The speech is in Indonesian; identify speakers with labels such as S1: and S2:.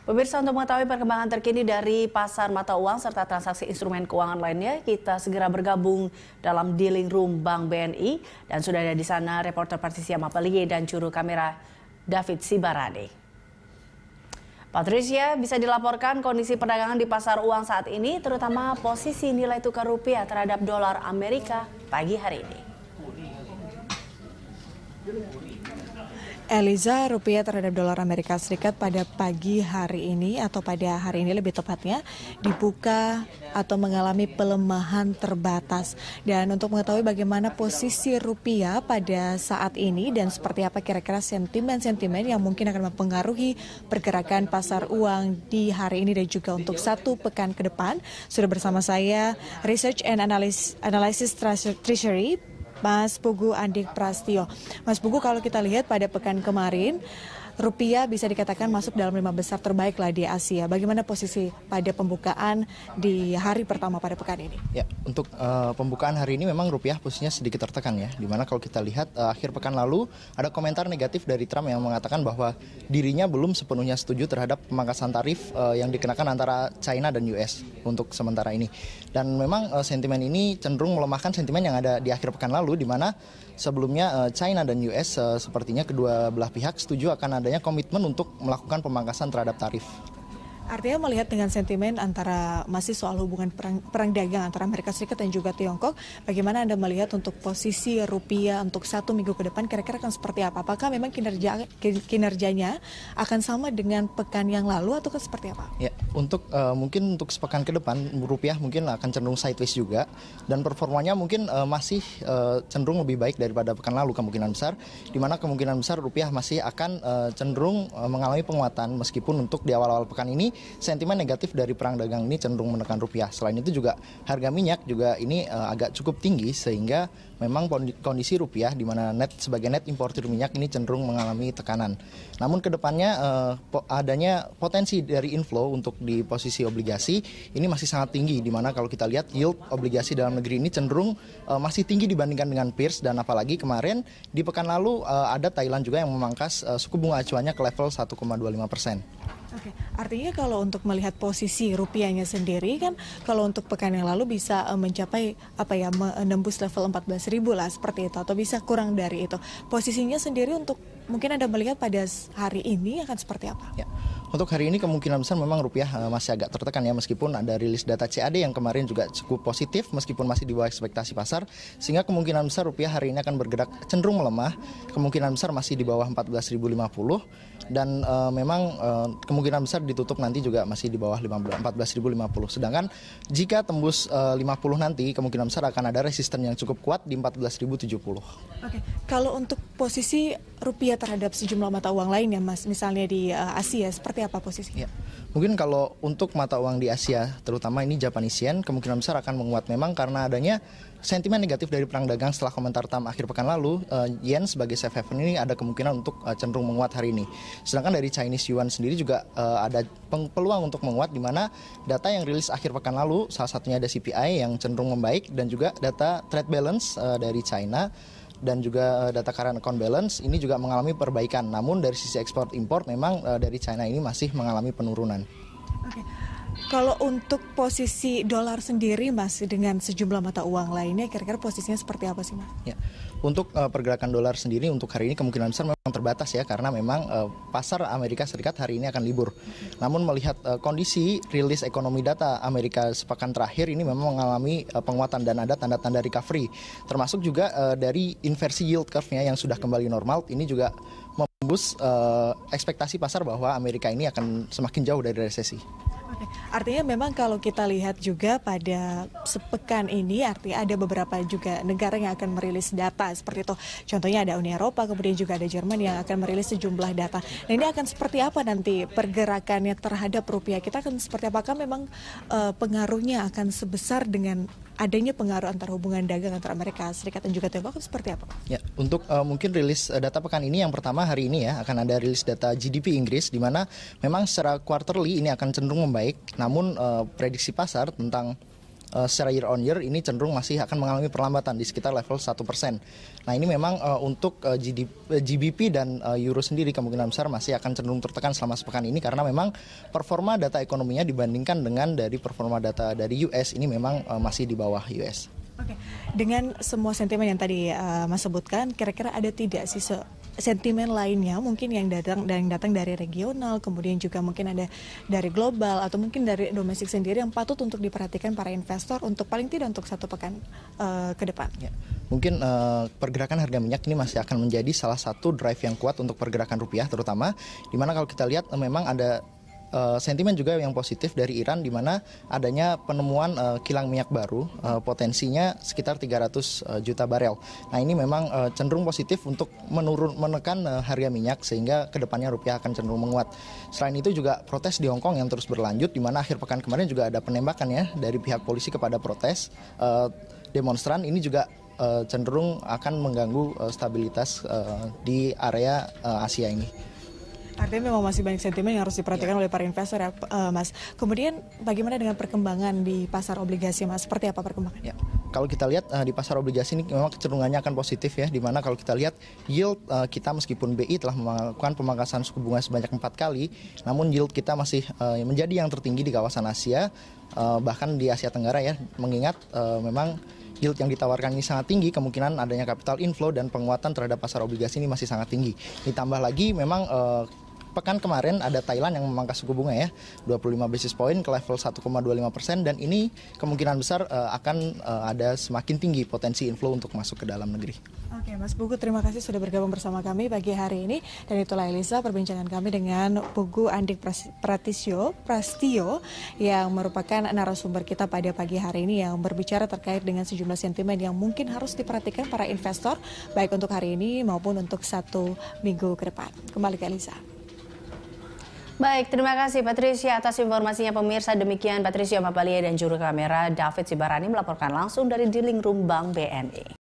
S1: Pemirsa untuk mengetahui perkembangan terkini dari pasar mata uang serta transaksi instrumen keuangan lainnya, kita segera bergabung dalam dealing room Bank BNI dan sudah ada di sana reporter Patricia Mapelie dan juru kamera David Sibarade. Patricia, bisa dilaporkan kondisi perdagangan di pasar uang saat ini, terutama posisi nilai tukar rupiah terhadap dolar Amerika pagi hari ini. Eliza,
S2: rupiah terhadap dolar Amerika Serikat pada pagi hari ini atau pada hari ini lebih tepatnya dibuka atau mengalami pelemahan terbatas. Dan untuk mengetahui bagaimana posisi rupiah pada saat ini dan seperti apa kira-kira sentimen-sentimen yang mungkin akan mempengaruhi pergerakan pasar uang di hari ini dan juga untuk satu pekan ke depan, sudah bersama saya Research and Analysis, Analysis Treasury Mas Pugu Andik Prastio. Mas Pugu kalau kita lihat pada pekan kemarin rupiah bisa dikatakan masuk dalam lima besar terbaik lah di Asia. Bagaimana posisi pada pembukaan di hari pertama pada pekan ini?
S1: Ya, untuk uh, pembukaan hari ini memang rupiah posisinya sedikit tertekan ya. Dimana kalau kita lihat uh, akhir pekan lalu ada komentar negatif dari Trump yang mengatakan bahwa dirinya belum sepenuhnya setuju terhadap pemangkasan tarif uh, yang dikenakan antara China dan US untuk sementara ini. Dan memang uh, sentimen ini cenderung melemahkan sentimen yang ada di akhir pekan lalu dimana sebelumnya uh, China dan US uh, sepertinya kedua belah pihak setuju akan ada adanya komitmen untuk melakukan pemangkasan terhadap tarif.
S2: Artinya melihat dengan sentimen antara masih soal hubungan perang, perang dagang antara Amerika Serikat dan juga Tiongkok, bagaimana Anda melihat untuk posisi rupiah untuk satu minggu ke depan kira-kira akan seperti apa? Apakah memang kinerja kinerjanya akan sama dengan pekan yang lalu atau kan seperti apa?
S1: Ya, untuk uh, mungkin untuk sepekan ke depan rupiah mungkin akan cenderung sideways juga dan performanya mungkin uh, masih uh, cenderung lebih baik daripada pekan lalu kemungkinan besar, di mana kemungkinan besar rupiah masih akan uh, cenderung uh, mengalami penguatan meskipun untuk di awal-awal pekan ini sentimen negatif dari perang dagang ini cenderung menekan rupiah. Selain itu juga harga minyak juga ini uh, agak cukup tinggi sehingga memang kondisi rupiah di mana net sebagai net importer minyak ini cenderung mengalami tekanan. Namun kedepannya uh, po adanya potensi dari inflow untuk di posisi obligasi ini masih sangat tinggi di mana kalau kita lihat yield obligasi dalam negeri ini cenderung uh, masih tinggi dibandingkan dengan peers dan apalagi kemarin di pekan lalu uh, ada Thailand juga yang memangkas uh, suku bunga acuannya ke level 1,25 persen.
S2: Oke, artinya kalau untuk melihat posisi rupiahnya sendiri kan kalau untuk pekan yang lalu bisa eh, mencapai apa ya menembus level 14.000 lah seperti itu atau bisa kurang dari itu. Posisinya sendiri untuk mungkin Anda melihat pada hari ini akan seperti apa?
S1: Ya. Untuk hari ini kemungkinan besar memang rupiah eh, masih agak tertekan ya meskipun ada rilis data CAD yang kemarin juga cukup positif meskipun masih di bawah ekspektasi pasar sehingga kemungkinan besar rupiah hari ini akan bergerak cenderung melemah kemungkinan besar masih di bawah 14.050 dan uh, memang uh, kemungkinan besar ditutup nanti juga masih di bawah 14.050 sedangkan jika tembus uh, 50 nanti kemungkinan besar akan ada resisten yang cukup kuat di 14.070. Oke,
S2: kalau untuk posisi rupiah terhadap sejumlah mata uang lain ya Mas misalnya di uh, Asia seperti seperti apa posisinya? Ya,
S1: mungkin kalau untuk mata uang di Asia, terutama ini Japanese yen, kemungkinan besar akan menguat memang karena adanya sentimen negatif dari perang dagang setelah komentar TAM akhir pekan lalu, uh, yen sebagai safe haven ini ada kemungkinan untuk uh, cenderung menguat hari ini. Sedangkan dari Chinese yuan sendiri juga uh, ada peluang untuk menguat di mana data yang rilis akhir pekan lalu salah satunya ada CPI yang cenderung membaik dan juga data trade balance uh, dari China dan juga eh, data current account balance ini juga mengalami perbaikan. Namun dari sisi ekspor impor memang eh, dari China ini masih mengalami penurunan.
S2: Okay. Kalau untuk posisi dolar sendiri Mas dengan sejumlah mata uang lainnya kira-kira posisinya seperti apa sih Mas?
S1: Ya. Untuk uh, pergerakan dolar sendiri untuk hari ini kemungkinan besar memang terbatas ya karena memang uh, pasar Amerika Serikat hari ini akan libur. Hmm. Namun melihat uh, kondisi rilis ekonomi data Amerika sepekan terakhir ini memang mengalami uh, penguatan dan ada tanda-tanda recovery termasuk juga uh, dari inversi yield curve-nya yang sudah kembali normal ini juga membus uh, ekspektasi pasar bahwa Amerika ini akan semakin jauh dari resesi.
S2: Artinya memang kalau kita lihat juga pada sepekan ini artinya ada beberapa juga negara yang akan merilis data seperti itu. Contohnya ada Uni Eropa, kemudian juga ada Jerman yang akan merilis sejumlah data. Nah ini akan seperti apa nanti pergerakannya terhadap rupiah kita akan seperti apakah memang uh, pengaruhnya akan sebesar dengan adanya pengaruh antara hubungan dagang antara Amerika Serikat dan juga Tiongkok seperti apa?
S1: Ya, untuk uh, mungkin rilis eh, data pekan ini yang pertama hari ini ya akan ada rilis data GDP Inggris di mana memang secara quarterly ini akan cenderung membaik, namun uh, prediksi pasar tentang uh, secara year on year ini cenderung masih akan mengalami perlambatan di sekitar level 1%. Nah, ini memang uh, untuk uh, eh, GDP, uh, GBP dan uh, euro sendiri kemungkinan besar masih akan cenderung tertekan selama sepekan ini karena memang performa data ekonominya dibandingkan dengan dari performa data dari US ini memang uh, masih di bawah US. Oke,
S2: dengan semua sentimen yang tadi uh, Mas sebutkan, kira-kira ada tidak sih se sentimen lainnya mungkin yang datang dan datang dari regional, kemudian juga mungkin ada dari global atau mungkin dari domestik sendiri yang patut untuk diperhatikan para investor untuk paling tidak untuk satu pekan uh, ke depan. Ya.
S1: Mungkin uh, pergerakan harga minyak ini masih akan menjadi salah satu drive yang kuat untuk pergerakan rupiah terutama di mana kalau kita lihat uh, memang ada Eh, sentimen juga yang positif dari Iran di mana adanya penemuan uh, kilang minyak baru uh, potensinya sekitar 300 uh, juta barel. Nah, ini memang uh, cenderung positif untuk menurun menekan uh, harga minyak sehingga kedepannya rupiah akan cenderung menguat. Selain itu juga protes di Hong Kong yang terus berlanjut di mana akhir pekan kemarin juga ada penembakan ya dari pihak polisi kepada protes uh, demonstran ini juga cenderung akan mengganggu stabilitas di area Asia ini. Artinya memang
S2: masih banyak sentimen yang harus diperhatikan yeah. oleh para investor ya, eh, Mas. Kemudian bagaimana dengan perkembangan di pasar obligasi, Mas? Seperti apa perkembangannya?
S1: Ya, kalau kita lihat eh, di pasar obligasi ini memang kecenderungannya akan positif ya, dimana kalau kita lihat yield eh, kita meskipun BI telah melakukan pemangkasan suku bunga sebanyak empat kali, namun yield kita masih menjadi yang tertinggi di kawasan Asia, bahkan di Asia Tenggara ya, mengingat memang yield yang ditawarkan ini sangat tinggi, kemungkinan adanya capital inflow dan penguatan terhadap pasar obligasi ini masih sangat tinggi. Ditambah lagi memang pekan kemarin ada Thailand yang memangkas suku bunga ya 25 basis point ke level 1,25 persen dan ini kemungkinan besar uh, akan uh, ada semakin tinggi potensi inflow untuk masuk ke dalam negeri.
S2: Oke, Mas Buku terima kasih sudah bergabung bersama kami pagi hari ini dan itulah Elisa perbincangan kami dengan Bugu Andik Pratisio Prastio yang merupakan narasumber kita pada pagi hari ini yang berbicara terkait dengan sejumlah sentimen yang mungkin harus diperhatikan para investor baik untuk hari ini maupun untuk satu minggu ke depan. Kembali ke Elisa.
S1: Baik, terima kasih Patricia atas informasinya pemirsa. Demikian Patricia Mabalia dan juru kamera David Sibarani melaporkan langsung dari Dealing Room Bank BNI.